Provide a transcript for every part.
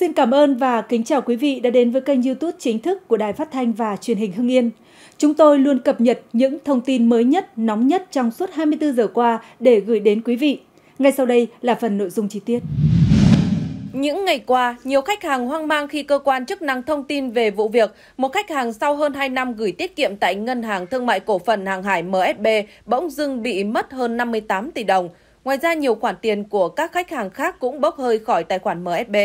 Xin cảm ơn và kính chào quý vị đã đến với kênh YouTube chính thức của Đài Phát thanh và Truyền hình Hưng Yên. Chúng tôi luôn cập nhật những thông tin mới nhất, nóng nhất trong suốt 24 giờ qua để gửi đến quý vị. Ngay sau đây là phần nội dung chi tiết. Những ngày qua, nhiều khách hàng hoang mang khi cơ quan chức năng thông tin về vụ việc một khách hàng sau hơn 2 năm gửi tiết kiệm tại Ngân hàng Thương mại Cổ phần Hàng hải MSB bỗng dưng bị mất hơn 58 tỷ đồng. Ngoài ra, nhiều khoản tiền của các khách hàng khác cũng bốc hơi khỏi tài khoản MSB.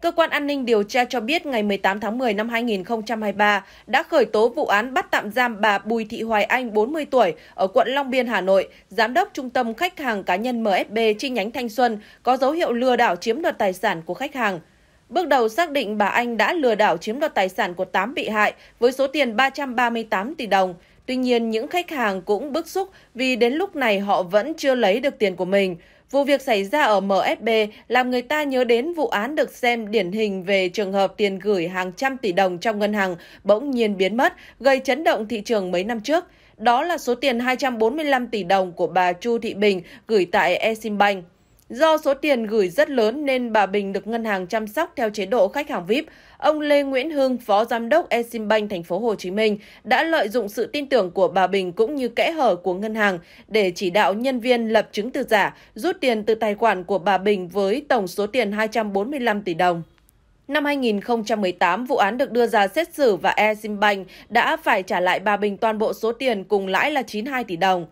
Cơ quan an ninh điều tra cho biết ngày 18 tháng 10 năm 2023 đã khởi tố vụ án bắt tạm giam bà Bùi Thị Hoài Anh, 40 tuổi, ở quận Long Biên, Hà Nội, giám đốc trung tâm khách hàng cá nhân MSB chi nhánh Thanh Xuân, có dấu hiệu lừa đảo chiếm đoạt tài sản của khách hàng. Bước đầu xác định bà Anh đã lừa đảo chiếm đoạt tài sản của 8 bị hại với số tiền 338 tỷ đồng. Tuy nhiên, những khách hàng cũng bức xúc vì đến lúc này họ vẫn chưa lấy được tiền của mình. Vụ việc xảy ra ở MSB làm người ta nhớ đến vụ án được xem điển hình về trường hợp tiền gửi hàng trăm tỷ đồng trong ngân hàng bỗng nhiên biến mất, gây chấn động thị trường mấy năm trước. Đó là số tiền 245 tỷ đồng của bà Chu Thị Bình gửi tại Eximbank. Do số tiền gửi rất lớn nên bà Bình được ngân hàng chăm sóc theo chế độ khách hàng VIP. Ông Lê Nguyễn Hưng, Phó Giám đốc Eximbank thành phố Hồ Chí Minh đã lợi dụng sự tin tưởng của bà Bình cũng như kẽ hở của ngân hàng để chỉ đạo nhân viên lập chứng từ giả, rút tiền từ tài khoản của bà Bình với tổng số tiền 245 tỷ đồng. Năm 2018, vụ án được đưa ra xét xử và Eximbank đã phải trả lại bà Bình toàn bộ số tiền cùng lãi là 92 tỷ đồng.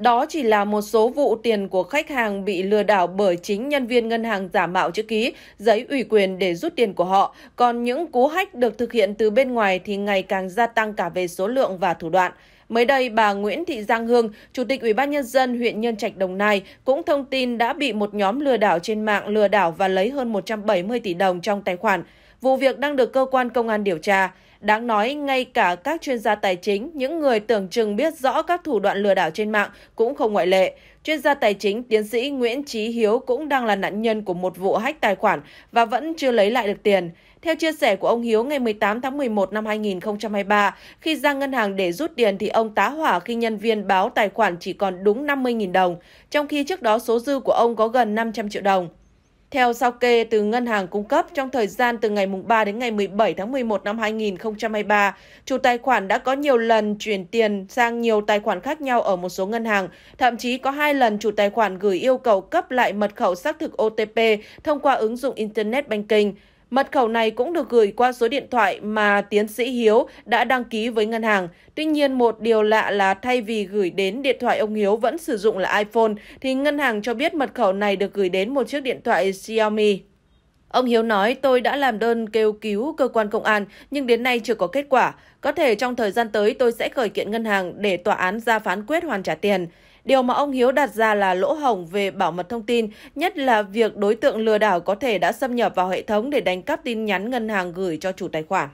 Đó chỉ là một số vụ tiền của khách hàng bị lừa đảo bởi chính nhân viên ngân hàng giả mạo chữ ký, giấy ủy quyền để rút tiền của họ. Còn những cú hách được thực hiện từ bên ngoài thì ngày càng gia tăng cả về số lượng và thủ đoạn. Mới đây, bà Nguyễn Thị Giang Hương, Chủ tịch Ủy ban Nhân dân huyện Nhân Trạch Đồng Nai, cũng thông tin đã bị một nhóm lừa đảo trên mạng lừa đảo và lấy hơn 170 tỷ đồng trong tài khoản. Vụ việc đang được cơ quan công an điều tra. Đáng nói, ngay cả các chuyên gia tài chính, những người tưởng chừng biết rõ các thủ đoạn lừa đảo trên mạng cũng không ngoại lệ. Chuyên gia tài chính tiến sĩ Nguyễn Trí Hiếu cũng đang là nạn nhân của một vụ hách tài khoản và vẫn chưa lấy lại được tiền. Theo chia sẻ của ông Hiếu ngày 18 tháng 11 năm 2023, khi ra ngân hàng để rút tiền thì ông tá hỏa khi nhân viên báo tài khoản chỉ còn đúng 50.000 đồng, trong khi trước đó số dư của ông có gần 500 triệu đồng. Theo sao kê từ ngân hàng cung cấp, trong thời gian từ ngày 3 đến ngày 17 tháng 11 năm 2023, chủ tài khoản đã có nhiều lần chuyển tiền sang nhiều tài khoản khác nhau ở một số ngân hàng. Thậm chí có hai lần chủ tài khoản gửi yêu cầu cấp lại mật khẩu xác thực OTP thông qua ứng dụng Internet Banking. Mật khẩu này cũng được gửi qua số điện thoại mà tiến sĩ Hiếu đã đăng ký với ngân hàng. Tuy nhiên, một điều lạ là thay vì gửi đến điện thoại ông Hiếu vẫn sử dụng là iPhone, thì ngân hàng cho biết mật khẩu này được gửi đến một chiếc điện thoại Xiaomi. Ông Hiếu nói tôi đã làm đơn kêu cứu cơ quan công an nhưng đến nay chưa có kết quả. Có thể trong thời gian tới tôi sẽ khởi kiện ngân hàng để tòa án ra phán quyết hoàn trả tiền. Điều mà ông Hiếu đặt ra là lỗ hổng về bảo mật thông tin, nhất là việc đối tượng lừa đảo có thể đã xâm nhập vào hệ thống để đánh cắp tin nhắn ngân hàng gửi cho chủ tài khoản.